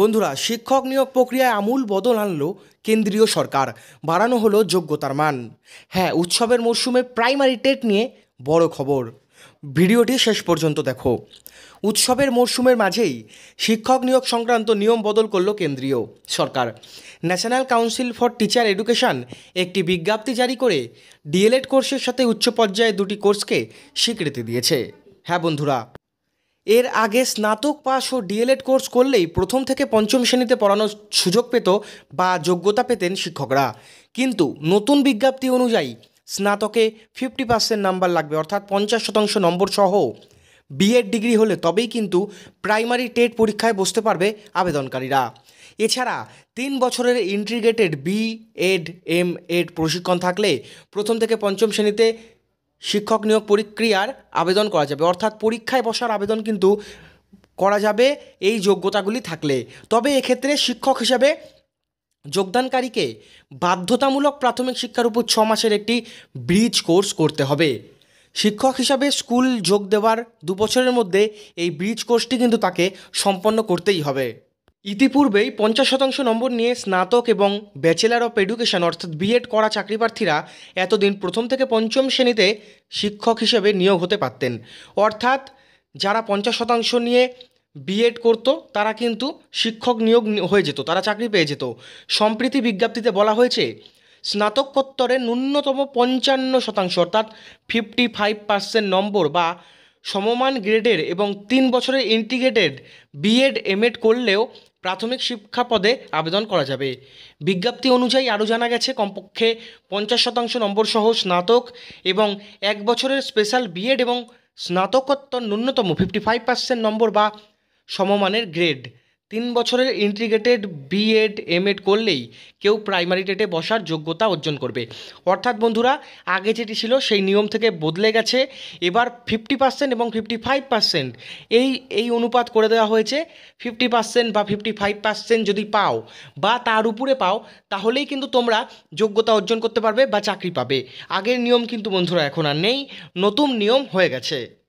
বন্ধুরা শিক্ষক নিয়োগ প্রক্রিয়ায় আমূল বদল আনলো কেন্দ্রীয় সরকার বাড়ানো হলো যোগ্যতার মান হ্যাঁ উৎসবের মরশুমে প্রাইমারি টেট নিয়ে বড় খবর ভিডিওটি শেষ পর্যন্ত দেখো উৎসবের মরশুমের মাঝেই শিক্ষক নিয়োগ সংক্রান্ত নিয়ম বদল করল কেন্দ্রীয় সরকার national council for teacher education একটি বিজ্ঞপ্তি জারি করে ডিএলএড কোর্সের সাথে উচ্চ পর্যায়ে দুটি কোর্সকে স্বীকৃতি দিয়েছে হ্যাঁ বন্ধুরা এর আগে স্নাতক পাস ও ডিএলএড কোর্স করলেই প্রথম থেকে পঞ্চম শ্রেণীতে পড়ানোর সুযোগ পেত বা যোগ্যতা পেতেন শিক্ষকরা কিন্তু নতুন বিজ্ঞপ্তি অনুযায়ী স্নাতকে ফিফটি পার্সেন্ট নাম্বার লাগবে অর্থাৎ পঞ্চাশ শতাংশ নম্বর সহ বিএড ডিগ্রি হলে তবেই কিন্তু প্রাইমারি টেট পরীক্ষায় বসতে পারবে আবেদনকারীরা এছাড়া তিন বছরের integrated B Ed M Ed প্রশিক্ষণ থাকলে প্রথম থেকে পঞ্চম শ্রেণীতে শিক্ষক নিয়োগ প্রক্রিয়ার আবেদন করা যাবে অর্থাৎ পরীক্ষায় বসার আবেদন কিন্তু করা যাবে এই যোগ্যতাগুলি থাকলে তবে এক্ষেত্রে শিক্ষক হিসাবে যোগদানকারীকে বাধ্যতামূলক প্রাথমিক শিক্ষার উপর ছ মাসের একটি ব্রিজ কোর্স করতে হবে শিক্ষক হিসাবে স্কুল যোগ দেওয়ার দু বছরের মধ্যে এই ব্রিজ কোর্সটি কিন্তু তাকে সম্পন্ন করতেই হবে ইতিপূর্বেই পঞ্চাশ শতাংশ নম্বর নিয়ে স্নাতক এবং ব্যাচেলার অফ এডুকেশন অর্থাৎ বিএড করা চাকরিপ্রার্থীরা এতদিন প্রথম থেকে পঞ্চম শ্রেণীতে শিক্ষক হিসেবে নিয়োগ হতে পারতেন অর্থাৎ যারা পঞ্চাশ শতাংশ নিয়ে বিএড করতো তারা কিন্তু শিক্ষক নিয়োগ হয়ে যেত তারা চাকরি পেয়ে যেত সম্প্রীতি বিজ্ঞপ্তিতে বলা হয়েছে স্নাতকোত্তরে ন্যূনতম পঞ্চান্ন শতাংশ অর্থাৎ ফিফটি ফাইভ পার্সেন্ট নম্বর বা সমমান গ্রেডের এবং তিন বছরের ইন্টিগ্রেটেড বিএড এমএড করলেও প্রাথমিক শিক্ষা পদে আবেদন করা যাবে বিজ্ঞপ্তি অনুযায়ী আরও জানা গেছে কমপক্ষে পঞ্চাশ শতাংশ নম্বরসহ স্নাতক এবং এক বছরের স্পেশাল বিএড এবং স্নাতকোত্তর ন্যূনতম ফিফটি ফাইভ পার্সেন্ট নম্বর বা সমমানের গ্রেড তিন বছরের ইন্টিগ্রেটেড বিএড এমএড করলেই কেউ প্রাইমারি টেটে বসার যোগ্যতা অর্জন করবে অর্থাৎ বন্ধুরা আগে যেটি ছিল সেই নিয়ম থেকে বদলে গেছে এবার ফিফটি পার্সেন্ট এবং ফিফটি ফাইভ পার্সেন্ট এই এই অনুপাত করে দেওয়া হয়েছে ফিফটি পার্সেন্ট বা ফিফটি ফাইভ পার্সেন্ট যদি পাও বা তার উপরে পাও তাহলেই কিন্তু তোমরা যোগ্যতা অর্জন করতে পারবে বা চাকরি পাবে আগের নিয়ম কিন্তু বন্ধুরা এখন আর নেই নতুন নিয়ম হয়ে গেছে